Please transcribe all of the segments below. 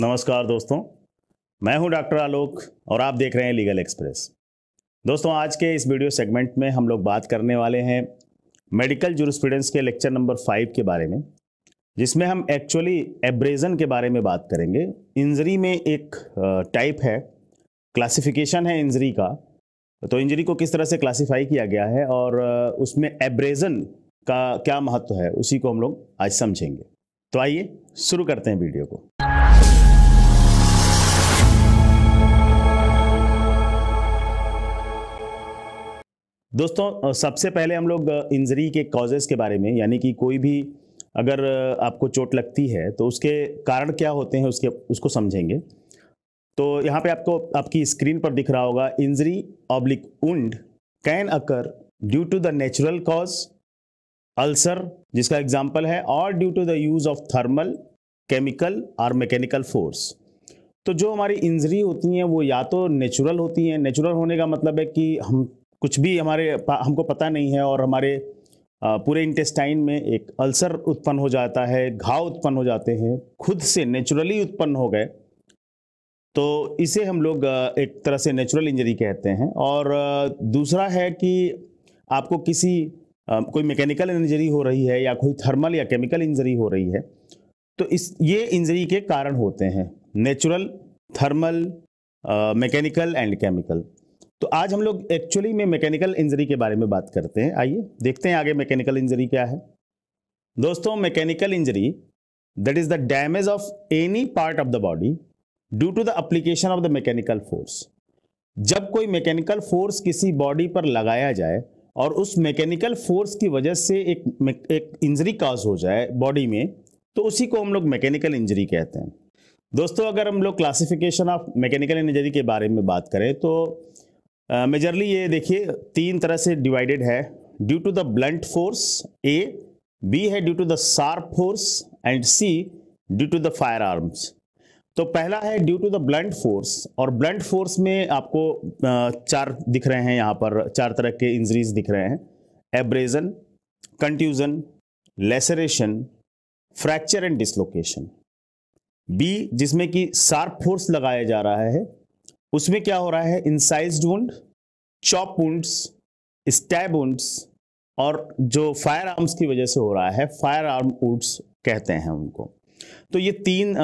नमस्कार दोस्तों मैं हूं डॉक्टर आलोक और आप देख रहे हैं लीगल एक्सप्रेस दोस्तों आज के इस वीडियो सेगमेंट में हम लोग बात करने वाले हैं मेडिकल जूरिस्प्रूडेंस के लेक्चर नंबर फाइव के बारे में जिसमें हम एक्चुअली एब्रेजन के बारे में बात करेंगे इंजरी में एक टाइप है क्लासिफिकेशन है इंजरी का तो इंजरी को किस तरह से क्लासीफाई किया गया है और उसमें एब्रेजन का क्या महत्व है उसी को हम लोग आज समझेंगे तो आइए शुरू करते हैं वीडियो को दोस्तों सबसे पहले हम लोग इंजरी के कॉजेज़ के बारे में यानी कि कोई भी अगर आपको चोट लगती है तो उसके कारण क्या होते हैं उसके उसको समझेंगे तो यहाँ पे आपको आपकी स्क्रीन पर दिख रहा होगा injury oblique wound can occur due to the natural cause ulcer जिसका एग्जाम्पल है और due to the use of thermal chemical और मैकेनिकल फोर्स तो जो हमारी इंजरी होती हैं वो या तो नेचुरल होती हैं नेचुरल होने का मतलब है कि हम कुछ भी हमारे हमको पता नहीं है और हमारे पूरे इंटेस्टाइन में एक अल्सर उत्पन्न हो जाता है घाव उत्पन्न हो जाते हैं खुद से नेचुरली उत्पन्न हो गए तो इसे हम लोग एक तरह से नेचुरल इंजरी कहते हैं और दूसरा है कि आपको किसी कोई मैकेनिकल इंजरी हो रही है या कोई थर्मल या केमिकल इंजरी हो रही है तो इस ये इंजरी के कारण होते हैं natural thermal mechanical and chemical तो आज हम लोग एक्चुअली में मैकेनिकल इंजरी के बारे में बात करते हैं आइए देखते हैं आगे मैकेनिकल इंजरी क्या है दोस्तों mechanical injury that is the damage of any part of the body due to the application of the mechanical force जब कोई मैकेनिकल फोर्स किसी बॉडी पर लगाया जाए और उस मैकेनिकल फोर्स की वजह से एक एक इंजरी काज हो जाए बॉडी में तो उसी को हम लोग मैकेनिकल इंजरी कहते हैं दोस्तों अगर हम लोग क्लासिफिकेशन ऑफ मैकेनिकल इंजरी के बारे में बात करें तो मेजरली ये देखिए तीन तरह से डिवाइडेड है due to the blunt force A B है due to the sharp force and C due to the firearms तो पहला है due to the blunt force और ब्लंट फोर्स में आपको चार दिख रहे हैं यहाँ पर चार तरह के इंजरीज दिख रहे हैं abrasion contusion laceration fracture and dislocation B जिसमें कि शार्प फोर्स लगाया जा रहा है उसमें क्या हो रहा है incised wound chop wounds stab wounds और जो फायर आर्म्स की वजह से हो रहा है फायर आर्म वुड्स कहते हैं उनको तो ये तीन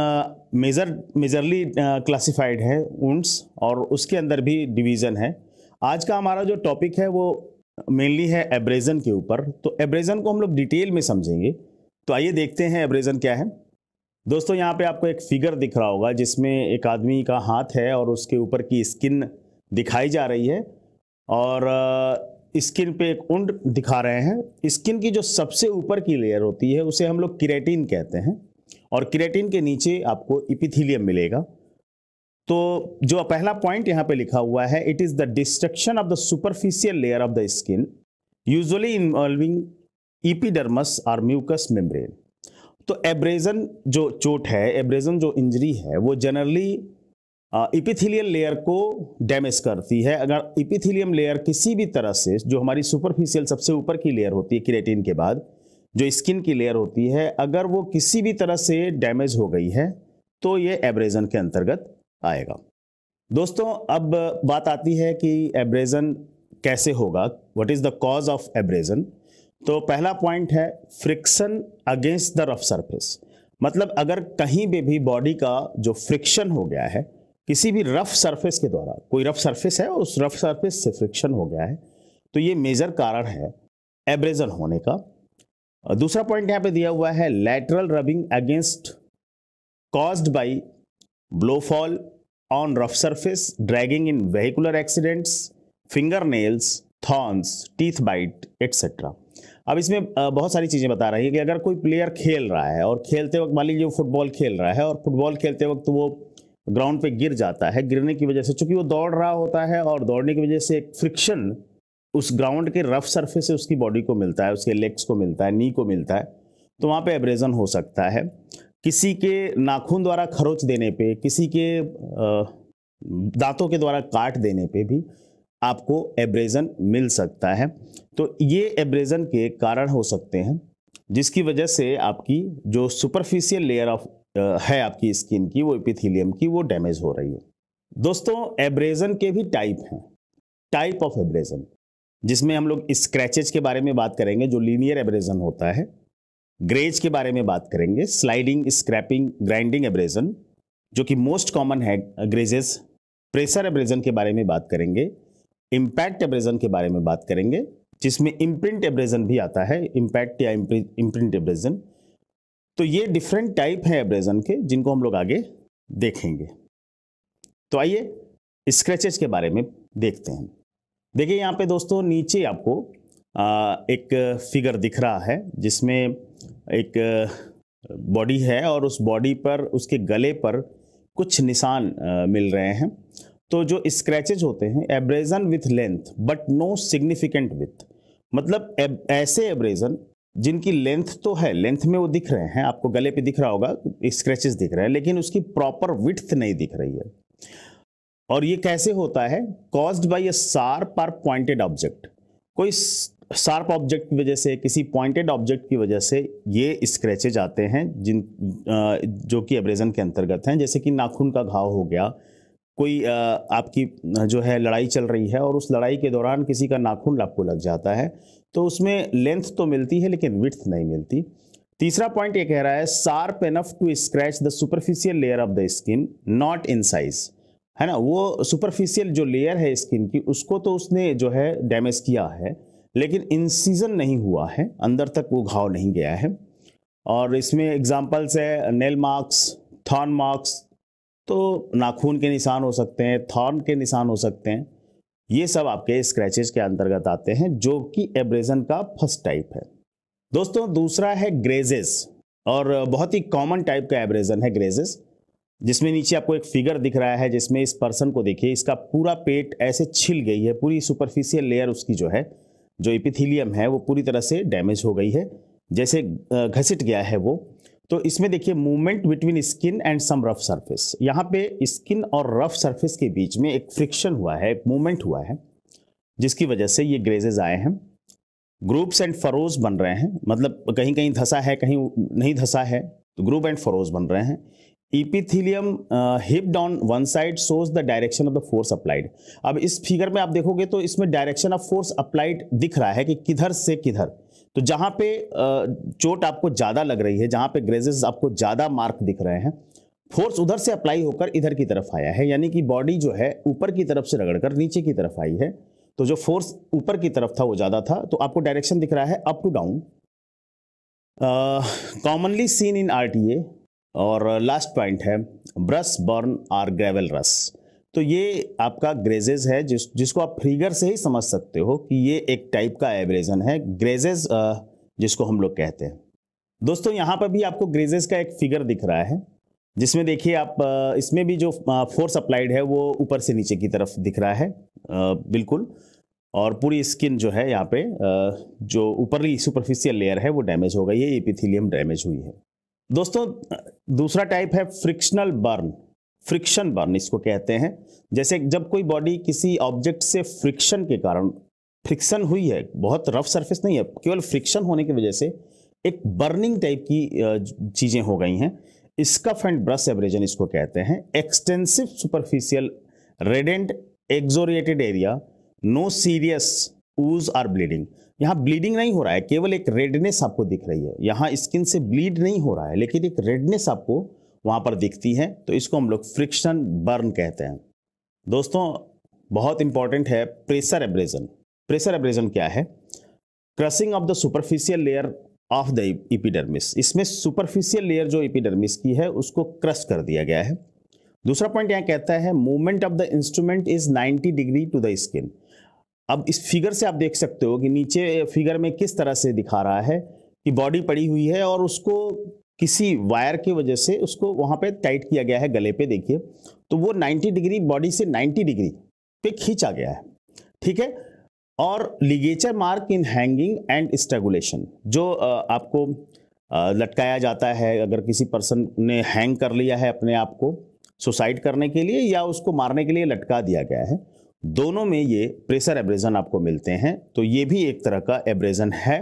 मेजर मेजरली क्लासिफाइड है वुंड्स और उसके अंदर भी डिवीज़न है आज का हमारा जो टॉपिक है वो मेनली है एब्रेजन के ऊपर तो एब्रेजन को हम लोग डिटेल में समझेंगे तो आइए देखते हैं एब्रेजन क्या है दोस्तों यहाँ पे आपको एक फिगर दिख रहा होगा जिसमें एक आदमी का हाथ है और उसके ऊपर की स्किन दिखाई जा रही है और स्किन पे एक उंड दिखा रहे हैं स्किन की जो सबसे ऊपर की लेयर होती है उसे हम लोग क्रेटिन कहते हैं और किरेटिन के नीचे आपको इपिथीलियम मिलेगा तो जो पहला पॉइंट यहाँ पे लिखा हुआ है it is the destruction of the superficial layer of the skin usually involving epidermis और म्यूकस मेम्ब्रेन तो एब्रेजन जो चोट है एब्रेजन जो इंजरी है वो जनरली इपिथिलियल लेयर को डैमेज करती है अगर इपिथिलियम लेयर किसी भी तरह से जो हमारी सुपरफिशियल सबसे ऊपर की लेयर होती है क्रेटिन के बाद जो स्किन की लेयर होती है अगर वो किसी भी तरह से डैमेज हो गई है तो ये एब्रेजन के अंतर्गत आएगा दोस्तों अब बात आती है कि एब्रेजन कैसे होगा what is the cause of abrasion तो पहला पॉइंट है friction against the rough surface मतलब अगर कहीं पर भी बॉडी का जो फ्रिक्शन हो गया है किसी भी रफ सरफेस के द्वारा कोई रफ सरफेस है और उस रफ सरफेस से फ्रिक्शन हो गया है तो ये मेजर कारण है एब्रेजन होने का दूसरा पॉइंट यहाँ पे दिया हुआ है lateral rubbing against caused by blow fall rough surface dragging in vehicular accidents fingernails thorns teeth bite etcetera अब इसमें बहुत सारी चीज़ें बता रही है कि अगर कोई प्लेयर खेल रहा है और खेलते वक्त मान लीजिए वो फुटबॉल खेल रहा है और फुटबॉल खेलते वक्त वो ग्राउंड पे गिर जाता है गिरने की वजह से चूंकि वो दौड़ रहा होता है और दौड़ने की वजह से एक फ्रिक्शन उस ग्राउंड के रफ सरफेस से उसकी बॉडी को मिलता है उसके लेग्स को मिलता है नी को मिलता है तो वहाँ पे एब्रेजन हो सकता है किसी के नाखून द्वारा खरोच देने पे किसी के दांतों के द्वारा काट देने पे भी आपको एब्रेजन मिल सकता है तो ये एब्रेजन के कारण हो सकते हैं जिसकी वजह से आपकी जो सुपरफिशियल लेयर ऑफ है आपकी स्किन की वो एपिथीलियम की वो डैमेज हो रही है दोस्तों एब्रेजन के भी टाइप हैं टाइप ऑफ एब्रेजन जिसमें हम लोग स्क्रैचेज के बारे में बात करेंगे जो लीनियर एब्रेजन होता है ग्रेज के बारे में बात करेंगे स्लाइडिंग स्क्रैपिंग ग्राइंडिंग एब्रेजन जो कि मोस्ट कॉमन है ग्रेजेस प्रेशर एब्रेजन के बारे में बात करेंगे इम्पैक्ट एब्रेजन के बारे में बात करेंगे जिसमें इम्प्रिंट एब्रेजन भी आता है इम्पैक्ट या इम्प्रिंट एब्रेजन तो ये डिफरेंट टाइप हैं एब्रेजन के जिनको हम लोग आगे देखेंगे तो आइए स्क्रैचेस के बारे में देखते हैं देखिए यहाँ पे दोस्तों नीचे आपको आ, एक फिगर दिख रहा है जिसमें एक बॉडी है और उस बॉडी पर उसके गले पर कुछ निशान मिल रहे हैं तो जो स्क्रैचेज होते हैं abrasion with length but no significant with मतलब एब, ऐसे एब्रेजन जिनकी लेंथ तो है लेंथ में वो दिख रहे हैं आपको गले पे दिख रहा होगा स्क्रैचेस दिख रहे हैं लेकिन उसकी प्रॉपर विथ नहीं दिख रही है और ये कैसे होता है कॉज्ड बाय अ शार्प और पॉइंटेड ऑब्जेक्ट कोई शार्प ऑब्जेक्ट की वजह से किसी पॉइंटेड ऑब्जेक्ट की वजह से ये स्क्रैचेज आते हैं जिन जो कि एब्रेजन के अंतर्गत हैं जैसे कि नाखून का घाव हो गया कोई आपकी जो है लड़ाई चल रही है और उस लड़ाई के दौरान किसी का नाखून आपको लग जाता है तो उसमें लेंथ तो मिलती है लेकिन विथ नहीं मिलती तीसरा पॉइंट ये कह रहा है sharp enough to scratch the superficial layer of the skin not incise है ना वो सुपरफिशियल जो लेयर है स्किन की उसको तो उसने जो है डैमेज किया है लेकिन इनसीजन नहीं हुआ है अंदर तक वो घाव नहीं गया है और इसमें एग्जाम्पल्स है नेल मार्क्स थॉर्न मार्क्स तो नाखून के निशान हो सकते हैं थॉर्न के निशान हो सकते हैं ये सब आपके स्क्रैचेज के अंतर्गत आते हैं जो कि एब्रेजन का फर्स्ट टाइप है दोस्तों दूसरा है ग्रेजेस और बहुत ही कॉमन टाइप का एब्रेजन है ग्रेजेस जिसमें नीचे आपको एक फिगर दिख रहा है जिसमें इस पर्सन को देखिए इसका पूरा पेट ऐसे छिल गई है पूरी सुपरफिशियल लेयर उसकी जो है जो इपिथीलियम है वो पूरी तरह से डैमेज हो गई है जैसे घसीट गया है वो तो इसमें देखिए movement between skin and some rough surface यहाँ पे स्किन और रफ सरफेस के बीच में एक फ्रिक्शन हुआ है एक मूवमेंट हुआ है जिसकी वजह से ये ग्रेजेज आए हैं ग्रुप्स एंड फरोज बन रहे हैं मतलब कहीं कहीं धसा है कहीं नहीं धसा है तो ग्रुप एंड फरोज बन रहे हैं epithelium heaped down one side shows the direction of the force applied अब इस फिगर में आप देखोगे तो इसमें डायरेक्शन ऑफ फोर्स अप्लाइड दिख रहा है कि किधर से किधर तो जहां पे चोट आपको ज़्यादा लग रही है जहां पे ग्रेजेस आपको ज़्यादा मार्क दिख रहे हैं फोर्स उधर से अप्लाई होकर इधर की तरफ आया है यानी कि बॉडी जो है ऊपर की तरफ से रगड़कर नीचे की तरफ आई है तो जो फोर्स ऊपर की तरफ था वो ज़्यादा था तो आपको डायरेक्शन दिख रहा है up to down commonly seen in or और लास्ट पॉइंट है brush burn or gravel rash तो ये आपका ग्रेजेज है जिस जिसको आप फ्रीगर से ही समझ सकते हो कि ये एक टाइप का एवरेजन है ग्रेजेज जिसको हम लोग कहते हैं दोस्तों यहाँ पर भी आपको ग्रेजेज का एक फिगर दिख रहा है जिसमें देखिए आप इसमें भी जो फोर्स अप्लाइड है वो ऊपर से नीचे की तरफ दिख रहा है बिल्कुल और पूरी स्किन जो है यहाँ पे जो ऊपरली सुपरफिशियल लेयर है वो डैमेज हो गई है एपिथिलियम डैमेज हुई है दोस्तों दूसरा टाइप है फ्रिक्शनल बर्न फ्रिक्शन बर्न इसको कहते हैं जैसे जब कोई बॉडी किसी ऑब्जेक्ट से फ्रिक्शन के कारण फ्रिक्शन हुई है बहुत रफ सरफेस नहीं है केवल फ्रिक्शन होने की वजह से एक बर्निंग टाइप की चीज़ें हो गई हैं इसका एंड ब्रश एवरेजन इसको कहते हैं extensive superficial reddened excoriated area no serious ooze or bleeding यहाँ ब्लीडिंग नहीं हो रहा है केवल एक रेडनेस आपको दिख रही है यहाँ स्किन से ब्लीड नहीं हो रहा है लेकिन एक रेडनेस आपको वहाँ पर दिखती हैं तो इसको हम लोग फ्रिक्शन बर्न कहते हैं दोस्तों बहुत इंपॉर्टेंट है प्रेशर एब्रेजन प्रेशर एब्रेजन क्या है crushing of the superficial layer of the epidermis इसमें सुपरफिशियल लेयर जो इपिडर्मिस की है उसको क्रश कर दिया गया है दूसरा पॉइंट यहाँ कहता है movement of the instrument is 90 degree to the skin अब इस फिगर से आप देख सकते हो कि नीचे फिगर में किस तरह से दिखा रहा है कि बॉडी पड़ी हुई है और उसको किसी वायर की वजह से उसको वहाँ पे टाइट किया गया है गले पे देखिए तो वो 90 डिग्री बॉडी से 90 डिग्री पे खींचा गया है ठीक है और ligature mark in hanging and strangulation जो आपको लटकाया जाता है अगर किसी पर्सन ने हैंग कर लिया है अपने आप को सुसाइड करने के लिए या उसको मारने के लिए लटका दिया गया है दोनों में ये प्रेशर एब्रेजन आपको मिलते हैं तो ये भी एक तरह का एब्रेजन है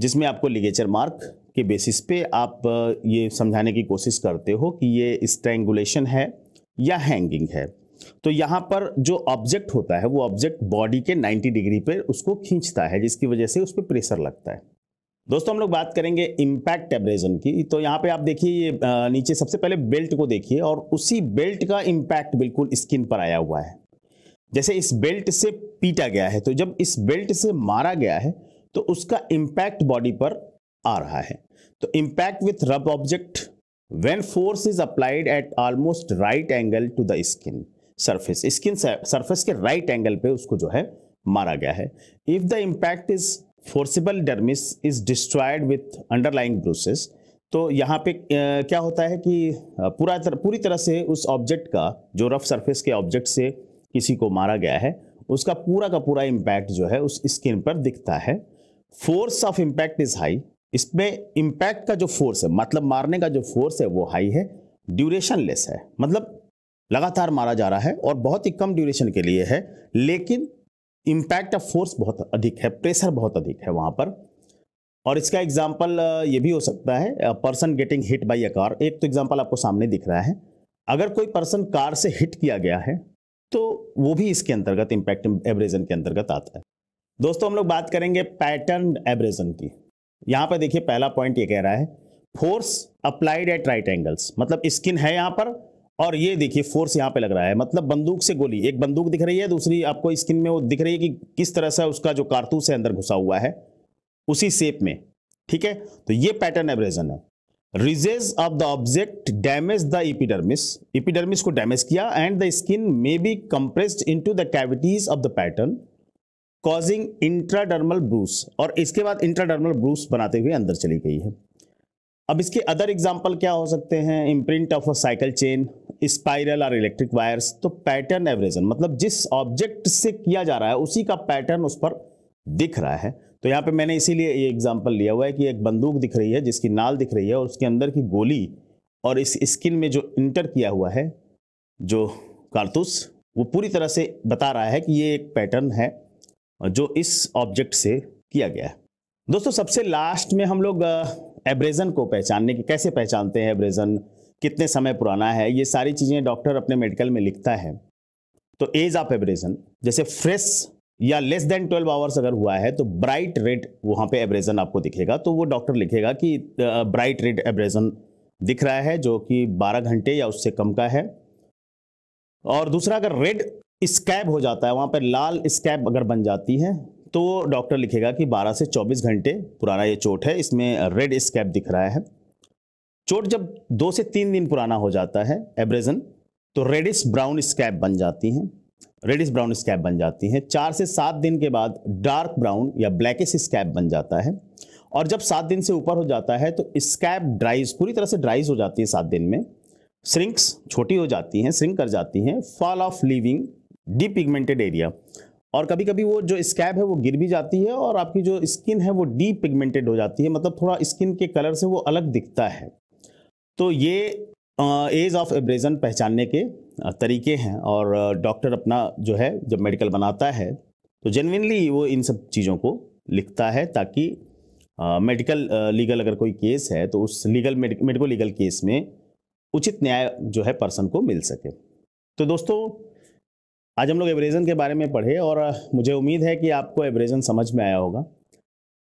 जिसमें आपको लिगेचर मार्क के बेसिस पे आप ये समझाने की कोशिश करते हो कि ये स्ट्रेंगुलेशन है या हैंगिंग है तो यहाँ पर जो ऑब्जेक्ट होता है वो ऑब्जेक्ट बॉडी के 90 डिग्री पर उसको खींचता है जिसकी वजह से उस पर प्रेशर लगता है दोस्तों हम लोग बात करेंगे इम्पैक्ट एब्रेजन की तो यहाँ पे आप देखिए ये नीचे सबसे पहले बेल्ट को देखिए और उसी बेल्ट का इम्पैक्ट बिल्कुल स्किन पर आया हुआ है जैसे इस बेल्ट से पीटा गया है तो जब इस बेल्ट से मारा गया है तो उसका इम्पैक्ट बॉडी पर आ रहा है तो impact with rough object when force is applied at almost right angle to the skin surface skin surface के राइट right एंगल पे उसको जो है मारा गया है if the impact is forcible dermis is destroyed with underlying bruises तो यहाँ पे क्या होता है कि पूरा तर, पूरी तरह से उस ऑब्जेक्ट का जो रफ सरफेस के ऑब्जेक्ट से किसी को मारा गया है उसका पूरा का पूरा इम्पैक्ट जो है उस स्किन पर दिखता है force of impact is high इसमें इम्पैक्ट का जो फोर्स है मतलब मारने का जो फोर्स है वो हाई है ड्यूरेशन लेस है मतलब लगातार मारा जा रहा है और बहुत ही कम ड्यूरेशन के लिए है लेकिन इम्पैक्ट ऑफ फोर्स बहुत अधिक है प्रेशर बहुत अधिक है वहां पर और इसका एग्जाम्पल ये भी हो सकता है person getting hit by a car एक तो एग्जाम्पल आपको सामने दिख रहा है अगर कोई पर्सन कार से हिट किया गया है तो वो भी इसके अंतर्गत इम्पैक्ट एवरेजन के अंतर्गत आता है दोस्तों हम लोग बात करेंगे पैटर्न एवरेजन की यहां पर देखिए पहला पॉइंट ये कह रहा है force applied at right angles मतलब स्किन है यहां पर और ये देखिए फोर्स यहां पे लग रहा है मतलब बंदूक से गोली एक बंदूक दिख रही है दूसरी आपको स्किन में वो दिख रही है कि किस तरह से उसका जो कारतूस है अंदर घुसा हुआ है उसी शेप में ठीक है तो ये पैटर्न एब्रेजन है ridges of the object damage the epidermis epidermis को डैमेज किया and the skin may be compressed to the cavities of the pattern causing intradermal bruise और इसके बाद इंट्राडर्मल ब्रूस बनाते हुए अंदर चली गई है अब इसके अदर एग्जाम्पल क्या हो सकते हैं imprint of a cycle chain spiral और इलेक्ट्रिक वायर्स तो पैटर्न एवरेजन मतलब जिस ऑब्जेक्ट से किया जा रहा है उसी का पैटर्न उस पर दिख रहा है तो यहाँ पे मैंने इसीलिए ये एग्जाम्पल लिया हुआ है कि एक बंदूक दिख रही है जिसकी नाल दिख रही है और उसके अंदर की गोली और इस स्किन में जो इंटर किया हुआ है जो कारतूस वो पूरी तरह से बता रहा है कि ये एक पैटर्न है जो इस ऑब्जेक्ट से किया गया है दोस्तों सबसे लास्ट में हम लोग एब्रेजन को पहचानने की कैसे पहचानते हैं एब्रेजन कितने समय पुराना है ये सारी चीज़ें डॉक्टर अपने मेडिकल में लिखता है तो एज ऑफ एब्रेजन जैसे फ्रेश या लेस देन ट्वेल्व आवर्स अगर हुआ है तो ब्राइट रेड वहाँ पे एब्रेजन आपको दिखेगा तो वो डॉक्टर लिखेगा कि ब्राइट रेड एब्रेजन दिख रहा है जो कि 12 घंटे या उससे कम का है और दूसरा अगर रेड स्कैब हो जाता है वहाँ पर लाल स्कैब अगर बन जाती है तो डॉक्टर लिखेगा कि 12 से 24 घंटे पुराना ये चोट है इसमें रेड स्कैप दिख रहा है चोट जब दो से तीन दिन पुराना हो जाता है एब्रेजन तो रेडिस ब्राउन स्कैब बन जाती हैं रेडिस ब्राउन स्कैब बन जाती हैं चार से सात दिन के बाद डार्क ब्राउन या ब्लैकिश स्कैब बन जाता है और जब सात दिन से ऊपर हो जाता है तो स्कैप ड्राइज पूरी तरह से ड्राइज हो जाती है सात दिन में श्रिंक्स छोटी हो जाती हैं श्रिंक कर जाती हैं fall off living pigmented area और कभी कभी वो जो स्कैब है वो गिर भी जाती है और आपकी जो स्किन है वो डीप पिगमेंटेड हो जाती है मतलब थोड़ा स्किन के कलर से वो अलग दिखता है तो ये एज ऑफ एब्रेजन पहचानने के तरीके हैं और डॉक्टर अपना जो है जब मेडिकल बनाता है तो जेनविनली वो इन सब चीज़ों को लिखता है ताकि मेडिकल लीगल अगर कोई केस है तो उस लीगल मेडिको लीगल केस में उचित न्याय जो है पर्सन को मिल सके तो दोस्तों आज हम लोग एवरेजन के बारे में पढ़े और मुझे उम्मीद है कि आपको एवरेजन समझ में आया होगा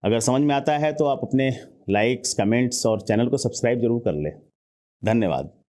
अगर समझ में आता है तो आप अपने लाइक्स कमेंट्स और चैनल को सब्सक्राइब जरूर कर लें धन्यवाद